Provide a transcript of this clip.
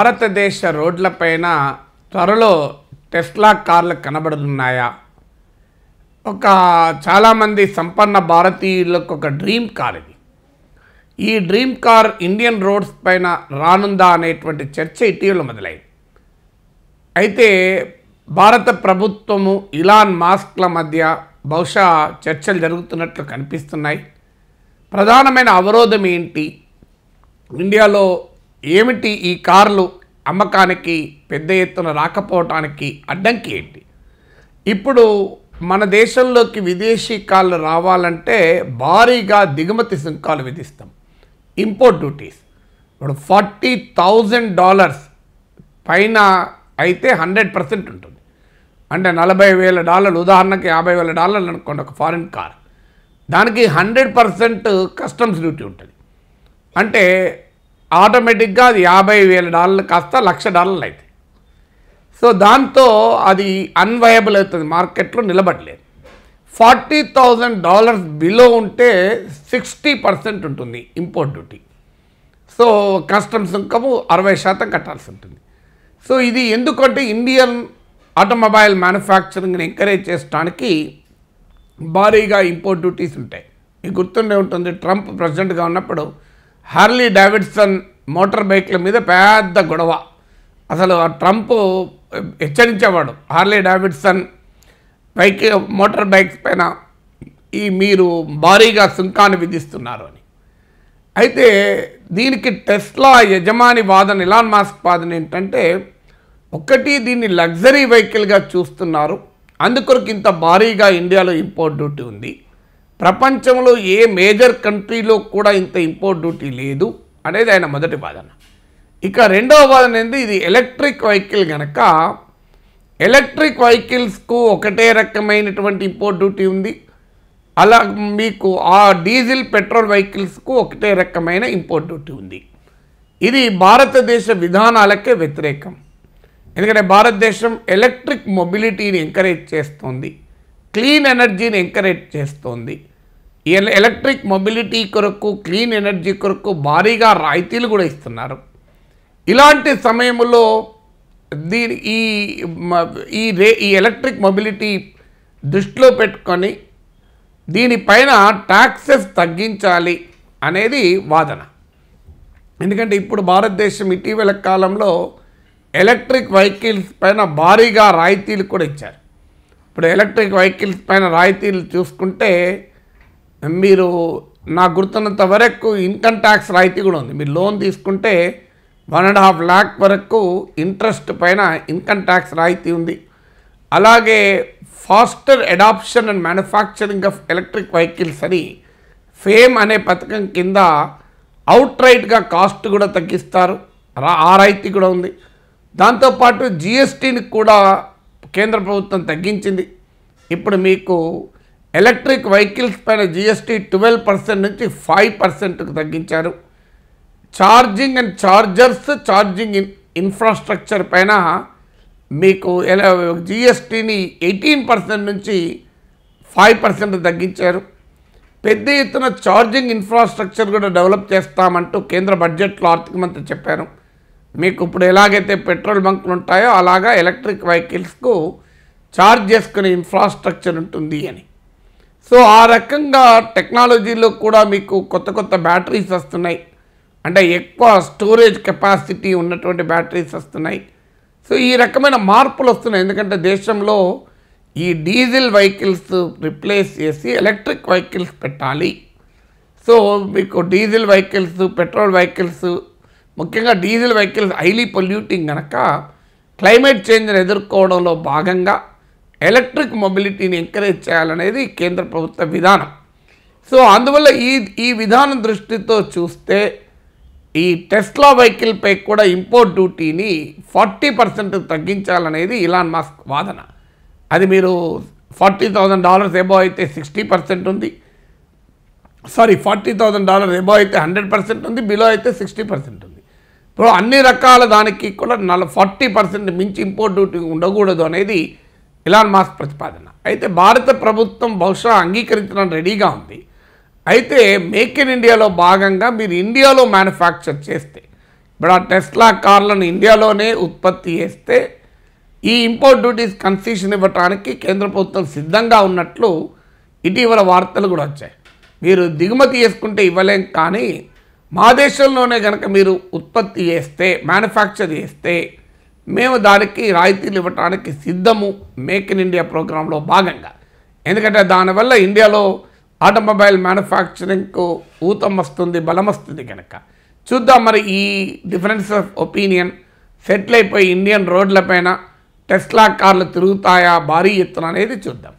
భారతదేశ రోడ్లపైన త్వరలో టెస్లా కార్లు కనబడుతున్నాయా ఒక చాలామంది సంపన్న భారతీయులకు ఒక డ్రీమ్ కార్ ఇది ఈ డ్రీమ్ కార్ ఇండియన్ రోడ్స్ పైన రానుందా అనేటువంటి చర్చ ఇటీవల మొదలైంది అయితే భారత ప్రభుత్వము ఇలాన్ మాస్క్ల మధ్య బహుశా చర్చలు జరుగుతున్నట్లు కనిపిస్తున్నాయి ప్రధానమైన అవరోధం ఏంటి ఇండియాలో ఏమిటి ఈ కార్లు అమ్మకానికి పెద్ద ఎత్తున రాకపోవటానికి అడ్డంకి ఏంటి ఇప్పుడు మన దేశంలోకి విదేశీ కార్లు రావాలంటే భారీగా దిగుమతి సుంకాలు విధిస్తాం ఇంపోర్ట్ డ్యూటీస్ ఇప్పుడు ఫార్టీ థౌజండ్ డాలర్స్ పైన అయితే హండ్రెడ్ పర్సెంట్ ఉంటుంది అంటే నలభై వేల డాలర్లు ఉదాహరణకి యాభై వేల డాలర్లు అనుకోండి ఒక ఫారిన్ కార్ దానికి హండ్రెడ్ పర్సెంట్ కస్టమ్స్ డ్యూటీ ఉంటుంది అంటే ఆటోమేటిక్గా అది యాభై వేల డాలర్లు కాస్త లక్ష డాలర్లు అవుతాయి సో దాంతో అది అన్వయబుల్ అవుతుంది మార్కెట్లో నిలబడలేదు ఫార్టీ థౌజండ్ డాలర్స్ బిలో ఉంటే సిక్స్టీ పర్సెంట్ ఉంటుంది ఇంపోర్ట్ డ్యూటీ సో కస్టమ్స్ ఇంకము అరవై శాతం కట్టాల్సి ఉంటుంది సో ఇది ఎందుకంటే ఇండియన్ ఆటోమొబైల్ మ్యానుఫ్యాక్చరింగ్ని ఎంకరేజ్ చేసడానికి భారీగా ఇంపోర్ట్ డ్యూటీస్ ఉంటాయి మీకు గుర్తుండే ఉంటుంది ట్రంప్ ప్రెసిడెంట్గా ఉన్నప్పుడు హార్లీ డావిడ్సన్ మోటార్ బైక్ల మీద పెద్ద గొడవ అసలు ఆ ట్రంప్ హెచ్చరించేవాడు Harley Davidson bike motor bikes పైన ఈ మీరు భారీగా సుంకాన్ని విధిస్తున్నారు అని అయితే దీనికి టెస్లా యజమాని వాదన ఇలాన్ మాస్క్ వాదన ఏంటంటే ఒకటి దీన్ని లగ్జరీ వెహికల్గా చూస్తున్నారు అందుకొరకు ఇంత భారీగా ఇండియాలో ఇంపోర్ట్ డ్యూటీ ఉంది ప్రపంచంలో ఏ మేజర్ కంట్రీలో కూడా ఇంత ఇంపోర్ట్ డ్యూటీ లేదు అనేది ఆయన మొదటి వాదన ఇక రెండవ వాదన ఏంది ఇది ఎలక్ట్రిక్ వెహికల్ కనుక ఎలక్ట్రిక్ వెహికల్స్కు ఒకటే రకమైనటువంటి ఇంపోర్ట్ డ్యూటీ ఉంది అలా మీకు ఆ డీజిల్ పెట్రోల్ వెహికల్స్కు ఒకటే రకమైన ఇంపోర్ట్ డ్యూటీ ఉంది ఇది భారతదేశ విధానాలకే వ్యతిరేకం ఎందుకంటే భారతదేశం ఎలక్ట్రిక్ మొబిలిటీని ఎంకరేజ్ చేస్తుంది క్లీన్ ఎనర్జీని ఎంకరేజ్ చేస్తోంది ఎలక్ట్రిక్ మొబిలిటీ కొరకు క్లీన్ ఎనర్జీ కొరకు భారీగా రాయితీలు కూడా ఇస్తున్నారు ఇలాంటి సమయంలో దీని ఈ ఈ రే ఈ ఎలక్ట్రిక్ మొబిలిటీ దృష్టిలో పెట్టుకొని దీనిపైన ట్యాక్సెస్ తగ్గించాలి అనేది వాదన ఎందుకంటే ఇప్పుడు భారతదేశం ఇటీవల కాలంలో ఎలక్ట్రిక్ వెహికల్స్ పైన భారీగా రాయితీలు కూడా ఇచ్చారు ఇప్పుడు ఎలక్ట్రిక్ వెహికల్స్ పైన రాయితీలు చూసుకుంటే మీరు నా గుర్తున్నంత వరకు ఇన్కమ్ ట్యాక్స్ రాయితీ కూడా ఉంది మీరు లోన్ తీసుకుంటే వన్ అండ్ హాఫ్ ల్యాక్ వరకు ఇంట్రెస్ట్ పైన ఇన్కమ్ ట్యాక్స్ రాయితీ ఉంది అలాగే faster adoption and manufacturing of electric vehicles అని ఫేమ్ అనే పథకం కింద అవుట్ రైట్గా కాస్ట్ కూడా తగ్గిస్తారు ఆ రాయితీ కూడా ఉంది దాంతోపాటు జిఎస్టీని కూడా కేంద్ర ప్రభుత్వం తగ్గించింది ఇప్పుడు మీకు ఎలక్ట్రిక్ వెహికల్స్ పైన జిఎస్టీ ట్వెల్వ్ పర్సెంట్ నుంచి ఫైవ్ పర్సెంట్కు తగ్గించారు charging and chargers charging infrastructure పైన మీకు ఎలా జిఎస్టీని ఎయిటీన్ పర్సెంట్ నుంచి ఫైవ్ పర్సెంట్ తగ్గించారు పెద్ద ఎత్తున ఛార్జింగ్ ఇన్ఫ్రాస్ట్రక్చర్ కూడా డెవలప్ చేస్తామంటూ కేంద్ర బడ్జెట్లో ఆర్థిక మంత్రి చెప్పారు మీకు ఇప్పుడు ఎలాగైతే పెట్రోల్ బంక్లు ఉంటాయో అలాగా ఎలక్ట్రిక్ వెహికల్స్కు ఛార్జ్ చేసుకునే ఇన్ఫ్రాస్ట్రక్చర్ ఉంటుంది అని సో ఆ రకంగా టెక్నాలజీలో కూడా మీకు కొత్త కొత్త బ్యాటరీస్ వస్తున్నాయి అంటే ఎక్కువ స్టోరేజ్ కెపాసిటీ ఉన్నటువంటి బ్యాటరీస్ వస్తున్నాయి సో ఈ రకమైన మార్పులు వస్తున్నాయి ఎందుకంటే దేశంలో ఈ డీజిల్ వెహికల్స్ రిప్లేస్ చేసి ఎలక్ట్రిక్ వెహికల్స్ పెట్టాలి సో మీకు డీజిల్ వెహికల్స్ పెట్రోల్ వెహికల్స్ ముఖ్యంగా డీజిల్ వెహికల్స్ హైలీ పొల్యూటింగ్ కనుక క్లైమేట్ చేంజ్ని ఎదుర్కోవడంలో భాగంగా ఎలక్ట్రిక్ మొబిలిటీని ఎంకరేజ్ చేయాలనేది కేంద్ర ప్రభుత్వ విధానం సో అందువల్ల ఈ ఈ విధానం దృష్టితో చూస్తే ఈ టెస్లా వెహికల్పై కూడా ఇంపోర్ట్ డ్యూటీని ఫార్టీ పర్సెంట్ తగ్గించాలనేది ఇలాన్ మాస్క్ వాదన అది మీరు ఫార్టీ థౌజండ్ డాలర్స్ ఎబో అయితే సిక్స్టీ పర్సెంట్ ఉంది sorry forty thousand dollars above అయితే హండ్రెడ్ పర్సెంట్ ఉంది బిలో అయితే సిక్స్టీ పర్సెంట్ ఉంది ఇప్పుడు అన్ని రకాల దానికి కూడా నల ఫార్టీ పర్సెంట్ మించి ఇంపోర్ట్ డ్యూటీ ఉండకూడదు అనేది ఇలాన్ మాస్ ప్రతిపాదన అయితే భారత ప్రభుత్వం బహుశా అంగీకరించడానికి రెడీగా ఉంది అయితే మేక్ ఇన్ ఇండియాలో భాగంగా మీరు ఇండియాలో మ్యానుఫ్యాక్చర్ చేస్తే ఇప్పుడు ఆ టెస్లా కార్లను ఇండియాలోనే ఉత్పత్తి చేస్తే ఈ ఇంపోర్ట్ డ్యూటీస్ కన్సెషన్ ఇవ్వటానికి కేంద్ర ప్రభుత్వం సిద్ధంగా ఉన్నట్లు ఇటీవల వార్తలు కూడా వచ్చాయి మీరు దిగుమతి చేసుకుంటే ఇవ్వలేం కానీ మా దేశంలోనే కనుక మీరు ఉత్పత్తి చేస్తే మ్యానుఫ్యాక్చర్ చేస్తే మేము దానికి రాయితీలు ఇవ్వటానికి సిద్ధము మేక్ ఇన్ ఇండియా ప్రోగ్రాంలో భాగంగా ఎందుకంటే దానివల్ల ఇండియాలో ఆటోమొబైల్ మ్యానుఫ్యాక్చరింగ్కు ఊతం వస్తుంది బలం వస్తుంది కనుక చూద్దాం మరి ఈ డిఫరెన్స్ ఆఫ్ ఒపీనియన్ సెటిల్ అయిపోయి ఇండియన్ రోడ్లపైన టెస్లా కార్లు తిరుగుతాయా భారీ ఎత్తున అనేది చూద్దాం